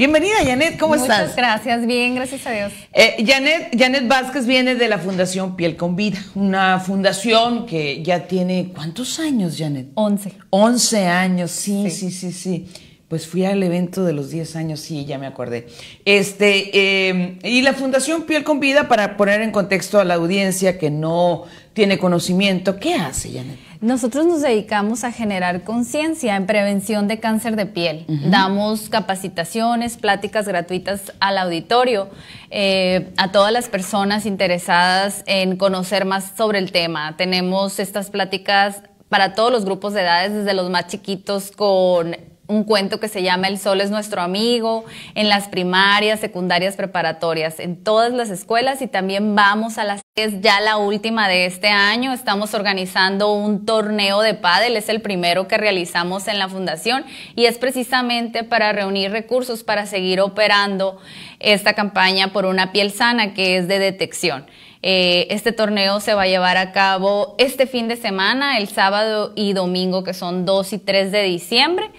Bienvenida, Janet, ¿cómo estás? Muchas gracias, bien, gracias a Dios. Eh, Janet, Janet Vázquez viene de la Fundación Piel con Vida, una fundación que ya tiene, ¿cuántos años, Janet? Once. Once años, sí, sí, sí. sí. Pues fui al evento de los 10 años, sí, ya me acordé. Este, em, y la Fundación Piel con Vida, para poner en contexto a la audiencia que no tiene conocimiento, ¿qué hace, Janet? Nosotros nos dedicamos a generar conciencia en prevención de cáncer de piel. Damos capacitaciones, pláticas gratuitas al auditorio, eh, a todas las personas interesadas en conocer más sobre el tema. Tenemos estas pláticas para todos los grupos de edades, desde los más chiquitos con un cuento que se llama El Sol es nuestro amigo, en las primarias, secundarias, preparatorias, en todas las escuelas y también vamos a las que es ya la última de este año. Estamos organizando un torneo de pádel, es el primero que realizamos en la fundación y es precisamente para reunir recursos para seguir operando esta campaña por una piel sana que es de detección. Eh, este torneo se va a llevar a cabo este fin de semana, el sábado y domingo, que son 2 y 3 de diciembre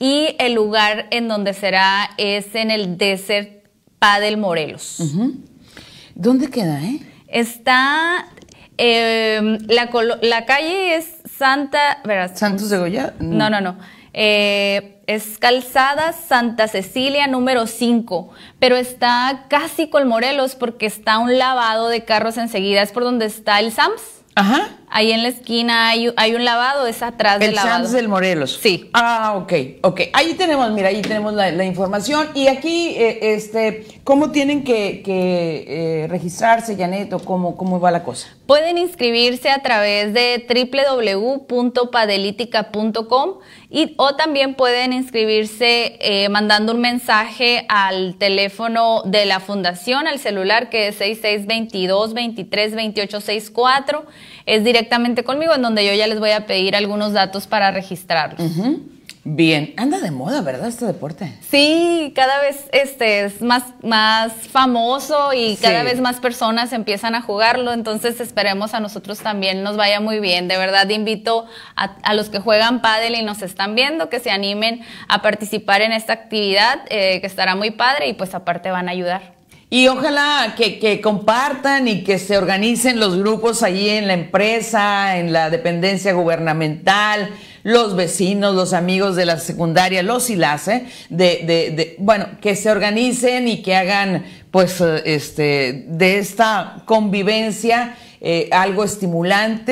y el lugar en donde será es en el Desert Padel Morelos. ¿Dónde queda, eh? Está, em, la, calle es Santa... ¿verdad? ¿Santos de Goya? No, no, no. Eh, es Calzada Santa Cecilia número 5, pero está casi con Morelos porque está un lavado de carros enseguida, es por donde está el SAMS. Ajá. Ahí en la esquina hay, un lavado, es atrás del lavado. El del Morelos. Sí. Ah, ok, ok. Ahí tenemos, mira, ahí tenemos la, información. Y aquí, eh, este, ¿cómo tienen que, eh, registrarse, Janet, o cómo, cómo va la cosa? Pueden inscribirse a través de www.padelítica.com o también pueden inscribirse eh, mandando un mensaje al teléfono de la fundación, al celular que es 6622-232864. Es directamente conmigo en donde yo ya les voy a pedir algunos datos para registrarlos. Bien, anda de moda, ¿verdad? Este deporte. Sí, cada vez este es más, más famoso y cada vez más personas empiezan a jugarlo, entonces esperemos a nosotros también nos vaya muy bien. De verdad invito a, los que juegan pádel y nos están viendo que se animen a participar en esta actividad, eh, que estará muy padre y pues aparte van a ayudar. Y ojalá que, compartan y que se organicen los grupos allí en la empresa, en la dependencia gubernamental, los vecinos, los amigos de la secundaria, los y las, ¿eh? de, bueno, que se organicen y que hagan, pues, eh, este, de esta convivencia eh, algo estimulante.